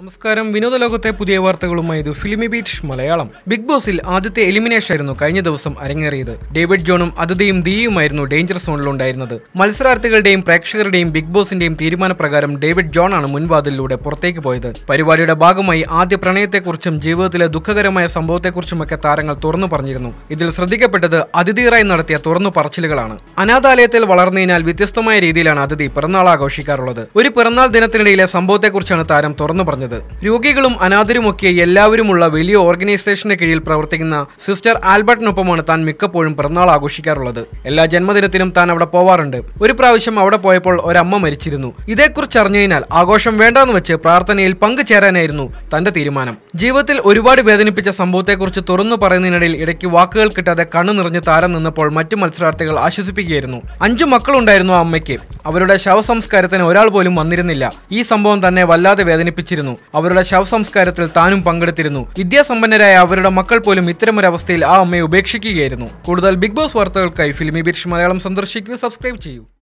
നമസ്കാരം വിനോദലോകത്തെ പുതിയ വാർത്തകളുമായി ഇത് ഫിലിമി ബീറ്റ് മലയാളം ബിഗ് ബോസിൽ ആദ്യത്തെ എലിമിനേഷൻ ആയിരുന്നു കഴിഞ്ഞ ദിവസം അരങ്ങേറിയത് ഡേവിഡ് ജോണും അതിഥിയും ദിയയുമായിരുന്നു ഡേഞ്ചർ സോണിലുണ്ടായിരുന്നത് മത്സരാർത്ഥികളുടെയും പ്രേക്ഷകരുടെയും ബിഗ് ബോസിന്റെയും തീരുമാനപ്രകാരം ഡേവിഡ് ജോൺ ആണ് മുൻവാതിലൂടെ പുറത്തേക്ക് പോയത് പരിപാടിയുടെ ഭാഗമായി ആദ്യ പ്രണയത്തെക്കുറിച്ചും ജീവിതത്തിലെ ദുഃഖകരമായ സംഭവത്തെക്കുറിച്ചുമൊക്കെ താരങ്ങൾ തുറന്നു പറഞ്ഞിരുന്നു ഇതിൽ ശ്രദ്ധിക്കപ്പെട്ടത് അതിഥിയറായി നടത്തിയ തുറന്നു പറച്ചിലുകളാണ് അനാഥാലയത്തിൽ വളർന്നതിനാൽ വ്യത്യസ്തമായ രീതിയിലാണ് അതിഥി പിറന്നാൾ ആഘോഷിക്കാറുള്ളത് ഒരു പിറന്നാൾ ദിനത്തിനിടയിലെ സംഭവത്തെക്കുറിച്ചാണ് താരം തുറന്നു പറഞ്ഞത് പറഞ്ഞത് രോഗികളും അനാഥരുമൊക്കെ എല്ലാവരുമുള്ള വലിയ ഓർഗനൈസേഷന് കീഴിൽ പ്രവർത്തിക്കുന്ന സിസ്റ്റർ ആൽബർട്ടിനൊപ്പമാണ് താൻ മിക്കപ്പോഴും പിറന്നാൾ ആഘോഷിക്കാറുള്ളത് എല്ലാ ജന്മദിനത്തിനും താൻ അവിടെ പോവാറുണ്ട് ഒരു പ്രാവശ്യം അവിടെ പോയപ്പോൾ ഒരമ്മ മരിച്ചിരുന്നു ഇതേക്കുറിച്ച് അറിഞ്ഞതിനാൽ ആഘോഷം വേണ്ടെന്ന് വെച്ച് പ്രാർത്ഥനയിൽ പങ്കുചേരാനായിരുന്നു തന്റെ തീരുമാനം ജീവിതത്തിൽ ഒരുപാട് വേദനിപ്പിച്ച സംഭവത്തെക്കുറിച്ച് തുറന്നു പറയുന്നതിനിടയിൽ ഇടയ്ക്ക് വാക്കുകൾ കിട്ടാതെ കണ്ണു നിറഞ്ഞ് താരം നിന്നപ്പോൾ മറ്റു മത്സരാർത്ഥികൾ ആശ്വസിപ്പിക്കുകയായിരുന്നു അഞ്ചു മക്കളുണ്ടായിരുന്നു ആ അമ്മയ്ക്ക് അവരുടെ ശവസംസ്കാരത്തിന് ഒരാൾ പോലും വന്നിരുന്നില്ല ഈ സംഭവം തന്നെ വല്ലാതെ വേദനിപ്പിച്ചിരുന്നു അവരുടെ ശവസംസ്കാരത്തിൽ താനും പങ്കെടുത്തിരുന്നു വിദ്യാസമ്പന്നരായ അവരുടെ മക്കൾ പോലും ഇത്തരമൊരവസ്ഥയിൽ ആ അമ്മയെ ഉപേക്ഷിക്കുകയായിരുന്നു കൂടുതൽ ബിഗ് ബോസ് വാർത്തകൾക്കായി ഫിലിമി ബിർഷ് മലയാളം സന്ദർശിക്കൂ സബ്സ്ക്രൈബ് ചെയ്യൂ